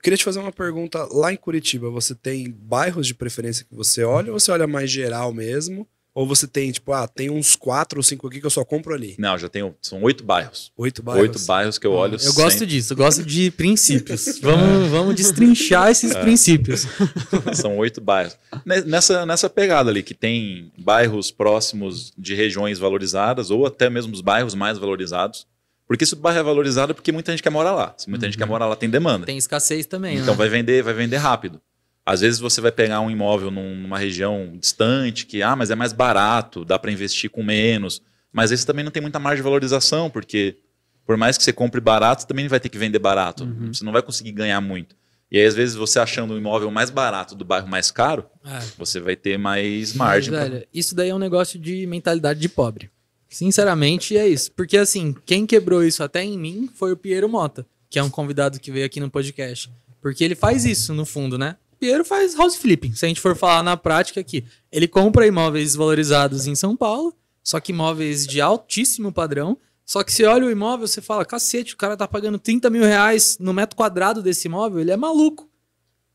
Eu queria te fazer uma pergunta. Lá em Curitiba, você tem bairros de preferência que você olha ou você olha mais geral mesmo? Ou você tem, tipo, ah, tem uns quatro ou cinco aqui que eu só compro ali? Não, já tenho. São oito bairros. Oito bairros. Oito bairros que eu ah, olho. Eu sempre. gosto disso, eu gosto de princípios. vamos, é. vamos destrinchar esses é. princípios. São oito bairros. Nessa, nessa pegada ali, que tem bairros próximos de regiões valorizadas, ou até mesmo os bairros mais valorizados. Porque isso barra é valorizado porque muita gente quer morar lá. Se muita uhum. gente quer uhum. morar lá, tem demanda. Tem escassez também. Então né? vai vender, vai vender rápido. Às vezes você vai pegar um imóvel numa região distante, que ah, mas é mais barato, dá para investir com menos. Mas esse também não tem muita margem de valorização, porque por mais que você compre barato, você também vai ter que vender barato. Uhum. Você não vai conseguir ganhar muito. E aí, às vezes, você achando o um imóvel mais barato do bairro mais caro, é. você vai ter mais margem. Mas, pra... velho, isso daí é um negócio de mentalidade de pobre. Sinceramente, é isso. Porque, assim, quem quebrou isso até em mim foi o Piero Mota, que é um convidado que veio aqui no podcast. Porque ele faz isso, no fundo, né? O Piero faz house flipping. Se a gente for falar na prática aqui, ele compra imóveis valorizados em São Paulo, só que imóveis de altíssimo padrão. Só que você olha o imóvel, você fala, cacete, o cara tá pagando 30 mil reais no metro quadrado desse imóvel, ele é maluco.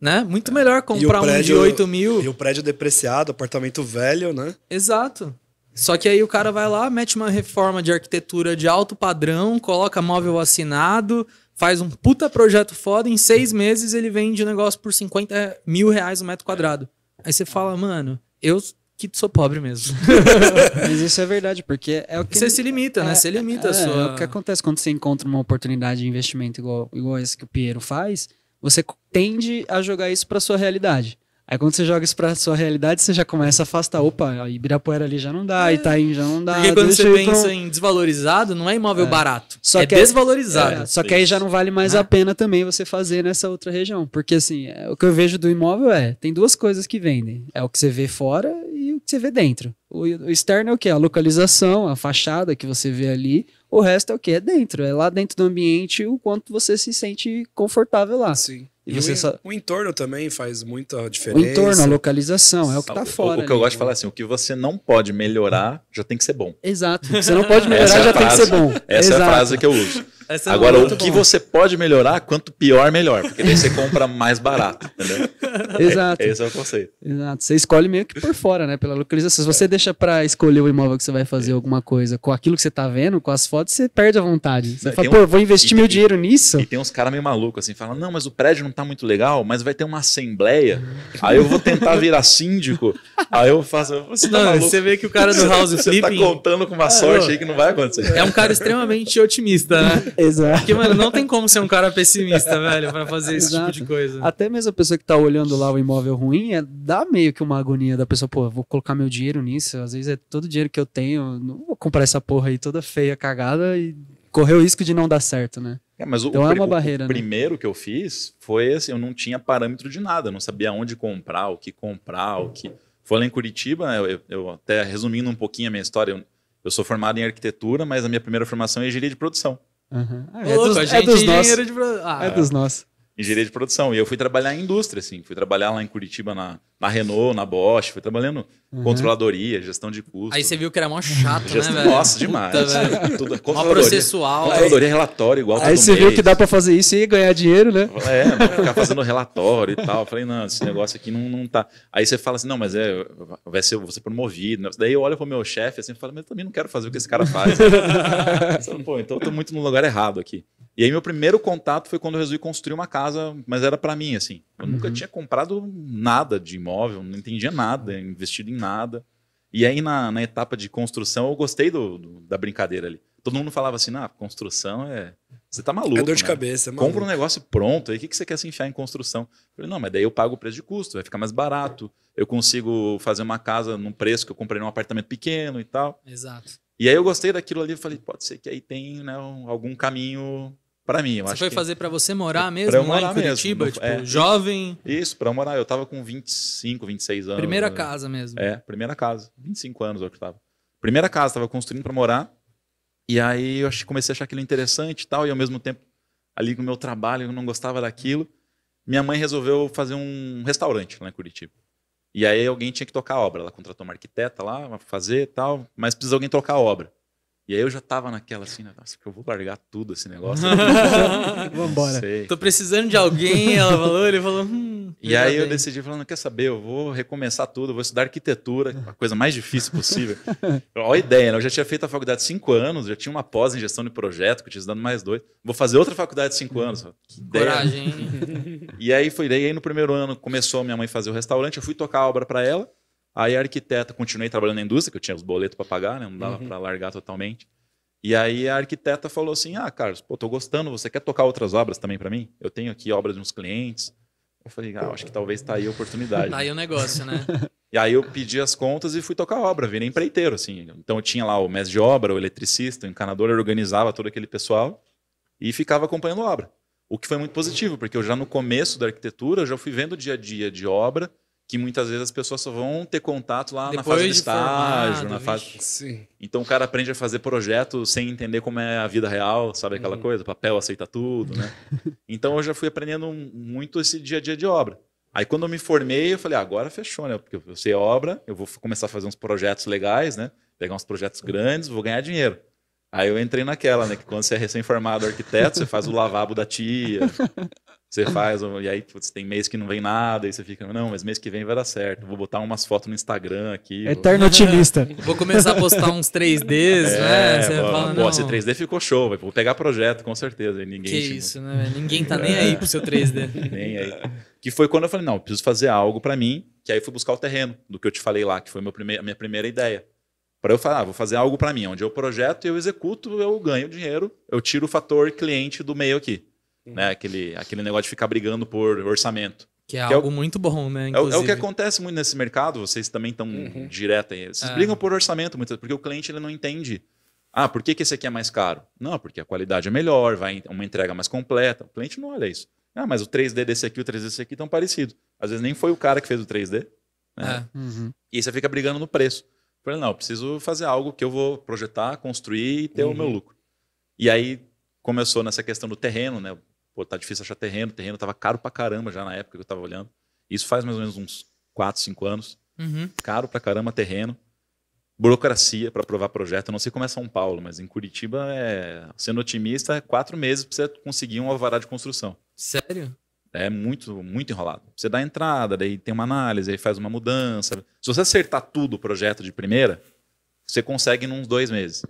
Né? Muito é. melhor comprar prédio, um de 8 mil. E o prédio depreciado, apartamento velho, né? Exato. Só que aí o cara vai lá, mete uma reforma de arquitetura de alto padrão, coloca móvel assinado, faz um puta projeto foda, em seis meses ele vende o negócio por 50 mil reais o um metro quadrado. Aí você fala, mano, eu que sou pobre mesmo. Mas isso é verdade, porque é o que. Você se limita, né? é, né? Você limita é, a sua. É o que acontece quando você encontra uma oportunidade de investimento igual, igual essa que o Piero faz, você tende a jogar isso para sua realidade. Aí quando você joga isso pra sua realidade, você já começa a afastar. Opa, Ibirapuera ali já não dá, é. Itaim já não dá. Porque quando você pensa pra... em desvalorizado, não é imóvel é. barato. Só é que desvalorizado. É, só que aí já não vale mais ah. a pena também você fazer nessa outra região. Porque assim, é, o que eu vejo do imóvel é: tem duas coisas que vendem. É o que você vê fora e o que você vê dentro. O, o externo é o que? A localização, a fachada que você vê ali. O resto é o que? É dentro. É lá dentro do ambiente o quanto você se sente confortável lá. Sim. E, e você o, só... o entorno também faz muita diferença. O entorno, a localização, é o que está fora. Ah, o, o que eu gosto de né? falar é assim, o que você não pode melhorar já tem que ser bom. Exato. Você não pode é melhorar, já frase, tem que ser bom. Essa Exato. é a frase que eu uso. É Agora, o que bom. você pode melhorar, quanto pior, melhor. Porque daí você compra mais barato, entendeu? Exato. É, esse é o conceito. Exato. Você escolhe meio que por fora, né? Pela localização. Se você é. deixa para escolher o imóvel que você vai fazer é. alguma coisa com aquilo que você tá vendo, com as fotos, você perde a vontade. Você não, fala, pô, vou investir meu tem... dinheiro nisso. E tem uns caras meio malucos assim, falam, não, mas o prédio não tá muito legal, mas vai ter uma assembleia. aí eu vou tentar virar síndico. aí eu faço. Você, tá não, você vê que o cara do House Flipping... você tá contando com uma sorte ah, aí que não vai acontecer. É um cara extremamente otimista, né? Exato. Porque, mano, não tem como ser um cara pessimista, velho, para fazer esse Exato. tipo de coisa. Até mesmo a pessoa que tá olhando lá o imóvel ruim, é, dá meio que uma agonia da pessoa, pô, vou colocar meu dinheiro nisso, às vezes é todo o dinheiro que eu tenho, não vou comprar essa porra aí toda feia, cagada e correr o risco de não dar certo, né? É, mas então é o, é uma o, barreira, o né? primeiro que eu fiz foi assim, eu não tinha parâmetro de nada, eu não sabia onde comprar, o que comprar, o que... Foi lá em Curitiba, eu, eu até resumindo um pouquinho a minha história, eu, eu sou formado em arquitetura, mas a minha primeira formação é engenharia de produção. Uhum. Ah, é, dos, dos nossos. é dos nossos engenharia de produção. E eu fui trabalhar em indústria, assim. Fui trabalhar lá em Curitiba, na, na Renault, na Bosch. Fui trabalhando uhum. controladoria, gestão de custos. Aí você viu que era mó chato, né, velho? Nossa, demais. Puta, Tudo, controladoria, processual. Controladoria, relatório igual Aí você viu que dá para fazer isso e ganhar dinheiro, né? É, ficar fazendo relatório e tal. Eu falei, não, esse negócio aqui não, não tá... Aí você fala assim, não, mas é, vai ser, você promovido. Né? Daí eu olho pro meu chefe assim e falo, mas eu também não quero fazer o que esse cara faz. Pô, então eu tô muito no lugar errado aqui. E aí meu primeiro contato foi quando eu resolvi construir uma casa, mas era para mim, assim. Eu uhum. nunca tinha comprado nada de imóvel, não entendia nada, uhum. investido em nada. E aí na, na etapa de construção eu gostei do, do, da brincadeira ali. Todo mundo falava assim, ah, construção é... Você tá maluco, É dor de né? cabeça, é maluco. Compra um negócio pronto, aí o que, que você quer se enfiar em construção? Eu falei, não, mas daí eu pago o preço de custo, vai ficar mais barato. Eu consigo fazer uma casa num preço que eu comprei num apartamento pequeno e tal. Exato. E aí eu gostei daquilo ali, falei, pode ser que aí tem né, algum caminho para mim. Eu você acho foi que... fazer para você morar mesmo pra eu morar lá em Curitiba? Mesmo. Tipo, é, jovem? Isso, para morar. Eu tava com 25, 26 anos. Primeira né? casa mesmo. É, primeira casa. 25 anos eu que tava. Primeira casa, tava construindo para morar. E aí eu comecei a achar aquilo interessante e tal. E ao mesmo tempo, ali com o meu trabalho, eu não gostava daquilo. Minha mãe resolveu fazer um restaurante lá em Curitiba. E aí alguém tinha que tocar a obra. Ela contratou uma arquiteta lá, fazer e tal. Mas precisa alguém tocar a obra. E aí eu já tava naquela assim, né, nossa, que eu vou largar tudo esse negócio. Vambora. Sei. Tô precisando de alguém, ela falou, ele falou. Hum, e aí bem. eu decidi falando, quer saber, eu vou recomeçar tudo, vou estudar arquitetura, a coisa mais difícil possível. Olha a ideia, né? Eu já tinha feito a faculdade cinco anos, já tinha uma pós em gestão de projeto, que eu tinha dando mais dois. Vou fazer outra faculdade cinco anos. Que Coragem, hein? E aí foi, daí aí no primeiro ano começou minha mãe fazer o restaurante, eu fui tocar a obra para ela. Aí arquiteta, continuei trabalhando na indústria, que eu tinha os boletos para pagar, né? Não dava uhum. para largar totalmente. E aí a arquiteta falou assim: "Ah, Carlos, pô, tô gostando, você quer tocar outras obras também para mim? Eu tenho aqui obras de uns clientes". Eu falei: "Ah, acho que talvez tá aí a oportunidade". tá aí o negócio, né? e aí eu pedi as contas e fui tocar obra, virei empreiteiro assim. Então eu tinha lá o mestre de obra, o eletricista, o encanador, eu organizava todo aquele pessoal e ficava acompanhando obra. O que foi muito positivo, porque eu já no começo da arquitetura já fui vendo o dia a dia de obra que muitas vezes as pessoas só vão ter contato lá Depois na fase de estágio, formado, na né? fase. Sim. Então o cara aprende a fazer projeto sem entender como é a vida real, sabe aquela hum. coisa, papel aceita tudo, né? então eu já fui aprendendo muito esse dia a dia de obra. Aí quando eu me formei, eu falei, ah, agora fechou, né? Porque eu sei obra, eu vou começar a fazer uns projetos legais, né? Pegar uns projetos grandes, vou ganhar dinheiro. Aí eu entrei naquela, né? Que quando você é recém-formado arquiteto, você faz o lavabo da tia, Você faz, e aí putz, tem mês que não vem nada, e você fica, não, mas mês que vem vai dar certo. Vou botar umas fotos no Instagram aqui. Eterno otimista. vou começar a postar uns 3Ds, é, né? Você fala, pô, não. esse 3D ficou show, vou pegar projeto, com certeza. E ninguém, que isso, né? Ninguém tá nem aí pro seu 3D. nem aí. Que foi quando eu falei, não, preciso fazer algo para mim, que aí eu fui buscar o terreno, do que eu te falei lá, que foi a minha primeira ideia para eu falar, ah, vou fazer algo para mim, onde eu projeto, e eu executo, eu ganho dinheiro, eu tiro o fator cliente do meio aqui né? Aquele, aquele negócio de ficar brigando por orçamento. Que é que é algo o, muito bom, né? É o, é, o que acontece muito nesse mercado, vocês também estão uhum. direto aí. Vocês é. brigam por orçamento, muitas porque o cliente ele não entende. Ah, por que, que esse aqui é mais caro? Não, porque a qualidade é melhor, vai uma entrega mais completa. O cliente não olha isso. Ah, mas o 3D desse aqui e o 3D desse aqui estão parecidos. Às vezes nem foi o cara que fez o 3D. Né? É. Uhum. E você fica brigando no preço. Eu falei, não, eu preciso fazer algo que eu vou projetar, construir e ter uhum. o meu uhum. lucro. E aí começou nessa questão do terreno, né? Pô, tá difícil achar terreno, terreno tava caro pra caramba já na época que eu tava olhando. Isso faz mais ou menos uns 4, 5 anos. Uhum. Caro pra caramba terreno. Burocracia para aprovar projeto. Eu não sei como é São Paulo, mas em Curitiba, é... sendo otimista, é quatro meses pra você conseguir um alvará de construção. Sério? É muito, muito enrolado. Você dá a entrada, daí tem uma análise, aí faz uma mudança. Se você acertar tudo o projeto de primeira, você consegue em uns dois meses.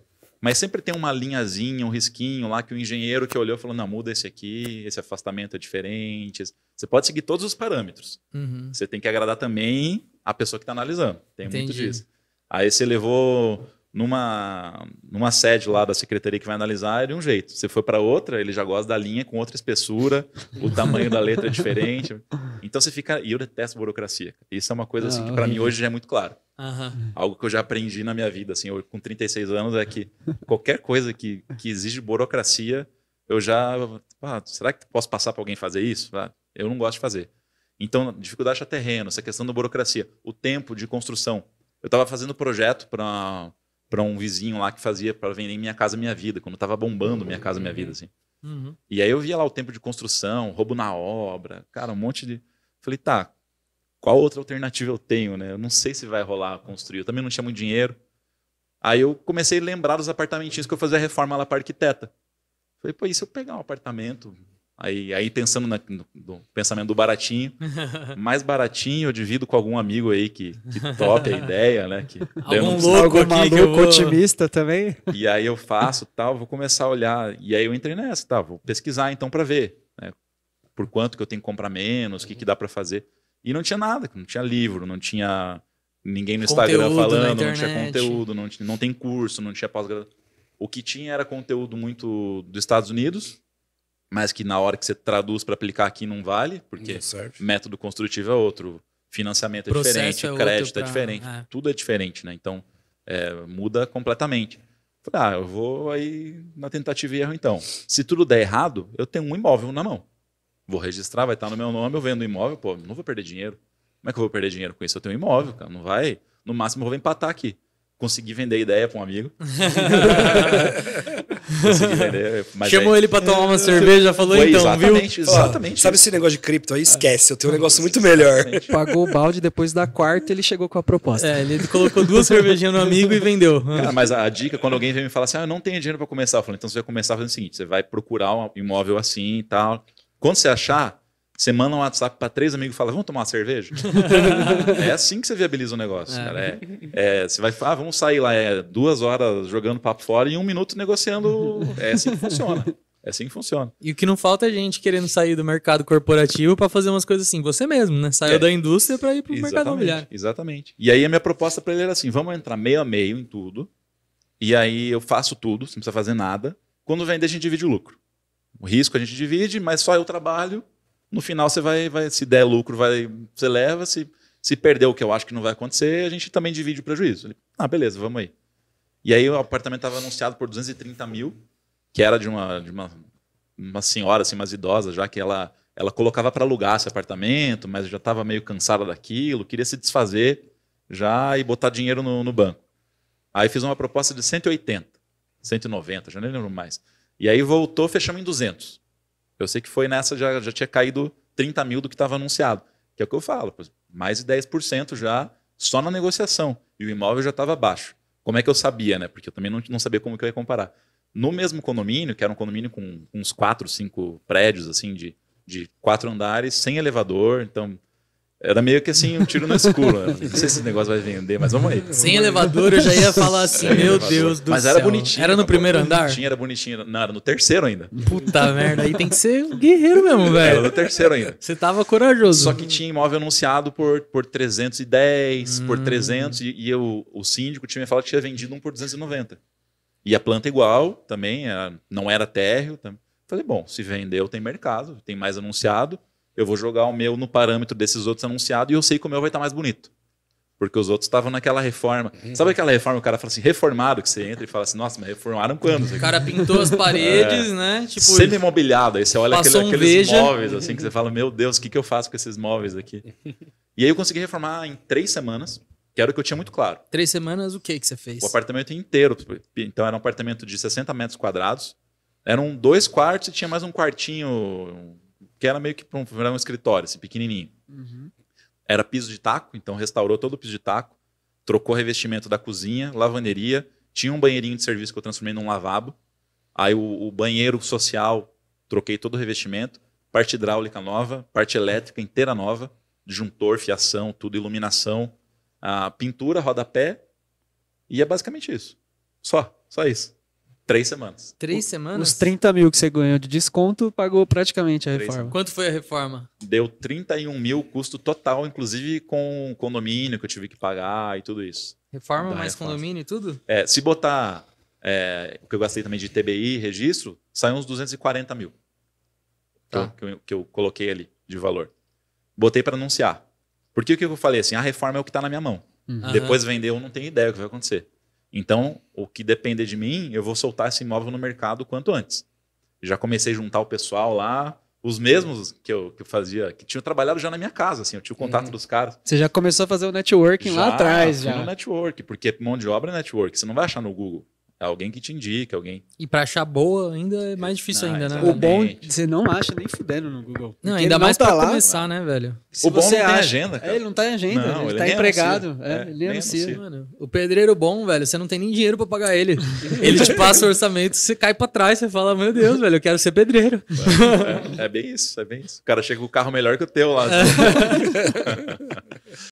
Mas sempre tem uma linhazinha, um risquinho lá que o engenheiro que olhou falou: não, muda esse aqui, esse afastamento é diferente. Você pode seguir todos os parâmetros. Uhum. Você tem que agradar também a pessoa que está analisando. Tem Entendi. muito disso. Aí você levou numa, numa sede lá da secretaria que vai analisar é de um jeito. Você foi para outra, ele já gosta da linha com outra espessura, o tamanho da letra é diferente. Então você fica. E eu detesto burocracia. Isso é uma coisa ah, assim, que ah, para mim hoje já é muito claro. Uhum. Algo que eu já aprendi na minha vida, assim, eu, com 36 anos, é que qualquer coisa que, que exige burocracia, eu já. Tipo, ah, será que posso passar para alguém fazer isso? Ah, eu não gosto de fazer. Então, dificuldade de terreno, essa questão da burocracia, o tempo de construção. Eu estava fazendo projeto para para um vizinho lá que fazia para vender Minha Casa Minha Vida, quando estava bombando Minha Casa Minha Vida, assim. Uhum. E aí eu via lá o tempo de construção, roubo na obra, cara, um monte de. Falei, tá, qual outra alternativa eu tenho, né? Eu não sei se vai rolar construir. Eu também não tinha muito dinheiro. Aí eu comecei a lembrar dos apartamentinhos que eu fazia reforma lá para arquiteta. Falei, pô, e se eu pegar um apartamento, Aí, aí pensando na, no, no, pensamento do baratinho, mais baratinho eu divido com algum amigo aí que, que a ideia, né? Que algum louco, algum maluco otimista também. E aí eu faço tal, vou começar a olhar. E aí eu entrei nessa, tá? Vou pesquisar então para ver né, por quanto que eu tenho que comprar menos, o que, que dá para fazer. E não tinha nada, não tinha livro, não tinha ninguém no conteúdo Instagram falando, não tinha conteúdo, não, tinha, não tem curso, não tinha pós-graduação. O que tinha era conteúdo muito dos Estados Unidos, mas que na hora que você traduz para aplicar aqui não vale, porque não método construtivo é outro, financiamento é Processo diferente, é crédito é pra... é diferente, é. tudo é diferente, né? Então é, muda completamente. Falei, ah, eu vou aí na tentativa e erro então. Se tudo der errado, eu tenho um imóvel na mão. Vou registrar, vai estar no meu nome, eu vendo o imóvel, pô, não vou perder dinheiro. Como é que eu vou perder dinheiro com isso? Eu tenho um imóvel, cara, não vai. No máximo eu vou empatar aqui consegui vender ideia para um amigo. Chamou aí... É- ele para tomar uma cerveja, falou Foi, então, exatamente, viu? Exatamente. Ó, sabe esse negócio de cripto aí? Esquece, eu tenho um negócio muito melhor. Pagou o balde depois da quarta, ele chegou com a proposta. É, ele colocou duas cervejinhas no amigo e vendeu. Cara, mas a, dica, quando alguém vem me falar assim, ah, eu não tenho dinheiro para começar, eu falo, então você vai começar fazendo o seguinte, você vai procurar um imóvel assim e tal. Quando você achar, você manda um WhatsApp para três amigos e fala, vamos tomar uma cerveja? é assim que você viabiliza o negócio, é. cara. Né? É, é, você vai falar, ah, vamos sair lá é, duas horas jogando papo fora e um minuto negociando. É assim que funciona. É assim que funciona. E o que não falta é gente querendo sair do mercado corporativo para fazer umas coisas assim, você mesmo, né? Saiu é. da indústria para ir para o mercado imobiliário. Exatamente. E aí a minha proposta para ele era assim: vamos entrar meio a meio em tudo, e aí eu faço tudo, sem precisar precisa fazer nada. Quando vender, a gente divide o lucro. O risco a gente divide, mas só eu trabalho no final você vai, vai se der lucro, vai, você leva, se, se perder o que eu acho que não vai acontecer, a gente também divide o prejuízo. Ele, ah, beleza, vamos aí. E aí o apartamento estava anunciado por 230 mil, que era de uma, de uma, uma senhora assim, mais idosa, já que ela, ela colocava para alugar esse apartamento, mas já estava meio cansada daquilo, queria se desfazer já e botar dinheiro no, no banco. Aí fiz uma proposta de 180, 190, já nem lembro mais. E aí voltou, fechamos em 200. Eu sei que foi nessa, já, já tinha caído 30 mil do que estava anunciado. Que é o que eu falo, mais de 10% já só na negociação. E o imóvel já estava baixo. Como é que eu sabia, né? Porque eu também não, não sabia como que eu ia comparar. No mesmo condomínio, que era um condomínio com uns quatro, cinco prédios, assim, de, de quatro andares, sem elevador, então era meio que assim, um tiro no escuro. Né? Não sei se esse negócio vai vender, mas vamos aí. Sem elevador, eu já ia falar assim, meu elevador. Deus do mas céu. Mas era bonitinho. Era no primeiro era andar? Era bonitinho, não, era no terceiro ainda. Puta merda, aí tem que ser um guerreiro mesmo, velho. Era no terceiro ainda. Você tava corajoso. Só que tinha imóvel anunciado por, por 310, hum. por 300, e, e eu, o síndico tinha me falado que tinha vendido um por 290. E a planta igual também, era, não era térreo. Também. Falei, bom, se vendeu, tem mercado, tem mais anunciado eu vou jogar o meu no parâmetro desses outros anunciados e eu sei que o meu vai estar tá mais bonito. Porque os outros estavam naquela reforma. Uhum. Sabe aquela reforma? O cara fala assim, reformado, que você entra e fala assim, nossa, mas reformaram quando? O cara pintou as paredes, é, né? Tipo, Semi-mobiliado. Aí você olha aquele, um aqueles veja. móveis, assim, que você fala, meu Deus, o que, que eu faço com esses móveis aqui? E aí eu consegui reformar em três semanas, que era o que eu tinha muito claro. Três semanas, o que, que você fez? O apartamento inteiro. Tipo, então era um apartamento de 60 metros quadrados. Eram dois quartos e tinha mais um quartinho, que era meio que para um, um, escritório, assim, pequenininho. Uhum. Era piso de taco, então restaurou todo o piso de taco, trocou revestimento da cozinha, lavanderia, tinha um banheirinho de serviço que eu transformei num lavabo, aí o, o banheiro social, troquei todo o revestimento, parte hidráulica nova, parte elétrica inteira nova, juntor, fiação, tudo, iluminação, a pintura, rodapé, e é basicamente isso. Só, só isso. Três semanas. Três semanas? Os 30 mil que você ganhou de desconto pagou praticamente a Três reforma. Semanas. Quanto foi a reforma? Deu 31 mil custo total, inclusive com condomínio que eu tive que pagar e tudo isso. Reforma da mais reforma. condomínio e tudo? É, se botar é, o que eu gastei também de TBI, registro, sai uns 240 mil. Tá. Que, eu, que eu coloquei ali de valor. Botei para anunciar. Porque o que eu falei assim? A reforma é o que está na minha mão. Uhum. Depois vender, eu não tenho ideia do que vai acontecer. Então, o que depender de mim, eu vou soltar esse imóvel no mercado quanto antes. já comecei a juntar o pessoal lá, os mesmos que eu, que eu fazia, que tinham trabalhado já na minha casa, assim, eu tinha o contato uhum. dos caras. Você já começou a fazer o networking já, lá atrás, já. no network, porque mão de obra é network, você não vai achar no Google. Alguém que te indique, alguém. E para achar boa ainda é mais difícil ainda, né? O bom, é você não acha nem fudendo no Google. Não, ainda mais tá para começar, né, velho? Se o bom você não acha, agenda, cara. É, ele não tá em agenda, não, ele, ele tá empregado. É, é, ele anuncia. anuncia. Mano, o pedreiro bom, velho, você não tem nem dinheiro para pagar ele. ele te passa o orçamento, você cai para trás, você fala, meu Deus, velho, eu quero ser pedreiro. É, é, bem isso, é bem isso. O cara chega com o carro melhor que o teu lá. É.